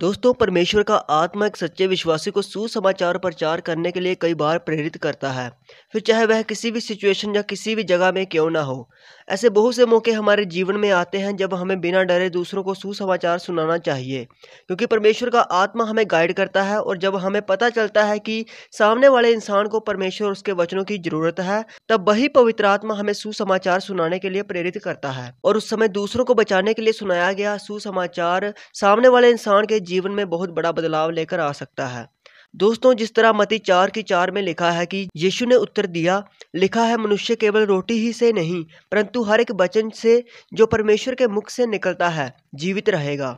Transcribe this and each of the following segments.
दोस्तों परमेश्वर का आत्मा एक सच्चे विश्वासी को सुसमाचार प्रचार करने के लिए कई बार प्रेरित करता है फिर चाहे वह किसी भी सिचुएशन या किसी भी जगह में क्यों ना हो ऐसे बहुत से मौके हमारे जीवन में आते हैं जब हमें बिना डरे दूसरों को सुसमाचार सुनाना चाहिए क्योंकि परमेश्वर का आत्मा हमें गाइड करता है और जब हमें पता चलता है कि सामने वाले इंसान को परमेश्वर उसके वचनों की जरूरत है तब वही पवित्र आत्मा हमें सुसमाचार सुनाने के लिए प्रेरित करता है और उस समय दूसरों को बचाने के लिए सुनाया गया सुसमाचार सामने वाले इंसान के जीवन में बहुत बड़ा बदलाव लेकर आ सकता है दोस्तों जिस तरह मती चार की चार में लिखा है कि यीशु ने उत्तर दिया लिखा है मनुष्य केवल रोटी ही से नहीं परंतु हर एक वचन से जो परमेश्वर के मुख से निकलता है जीवित रहेगा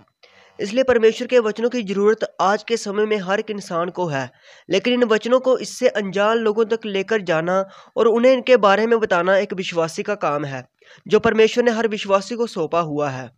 इसलिए परमेश्वर के वचनों की ज़रूरत आज के समय में हर एक इंसान को है लेकिन इन वचनों को इससे अनजान लोगों तक लेकर जाना और उन्हें इनके बारे में बताना एक विश्वासी का काम है जो परमेश्वर ने हर विश्वासी को सौंपा हुआ है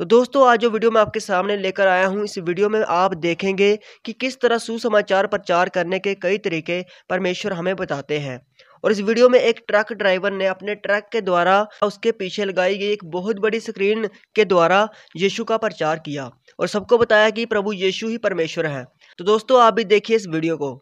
तो दोस्तों आज जो वीडियो मैं आपके सामने लेकर आया हूँ इस वीडियो में आप देखेंगे कि किस तरह सुसमाचार प्रचार करने के कई तरीके परमेश्वर हमें बताते हैं और इस वीडियो में एक ट्रक ड्राइवर ने अपने ट्रक के द्वारा उसके पीछे लगाई गई एक बहुत बड़ी स्क्रीन के द्वारा यीशु का प्रचार किया और सबको बताया कि प्रभु यीशु ही परमेश्वर है तो दोस्तों आप भी देखिए इस वीडियो को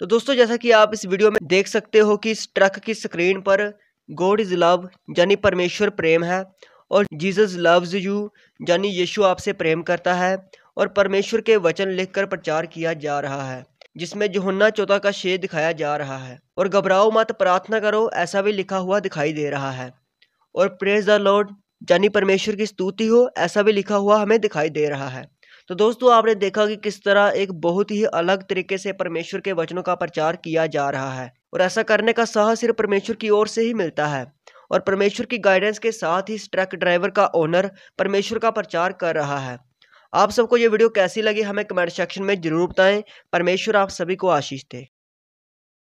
तो दोस्तों जैसा कि आप इस वीडियो में देख सकते हो कि इस ट्रक की स्क्रीन पर गॉड इज़ लव यानी परमेश्वर प्रेम है और जीसस लव्स यू यानी यीशु आपसे प्रेम करता है और परमेश्वर के वचन लिखकर प्रचार किया जा रहा है जिसमें जोहन्ना चौथा का शेय दिखाया जा रहा है और घबराओ मत प्रार्थना करो ऐसा भी लिखा हुआ दिखाई दे रहा है और प्रेज द लॉर्ड यानी परमेश्वर की स्तुति हो ऐसा भी लिखा हुआ हमें दिखाई दे रहा है तो दोस्तों आपने देखा कि किस तरह एक बहुत ही अलग तरीके से परमेश्वर के वचनों का प्रचार किया जा रहा है और ऐसा करने का साहस सिर्फ परमेश्वर की ओर से ही मिलता है और परमेश्वर की गाइडेंस के साथ ही ट्रक ड्राइवर का ओनर परमेश्वर का प्रचार कर रहा है आप सबको ये वीडियो कैसी लगी हमें कमेंट सेक्शन में जरूर बताएं परमेश्वर आप सभी को आशीष दे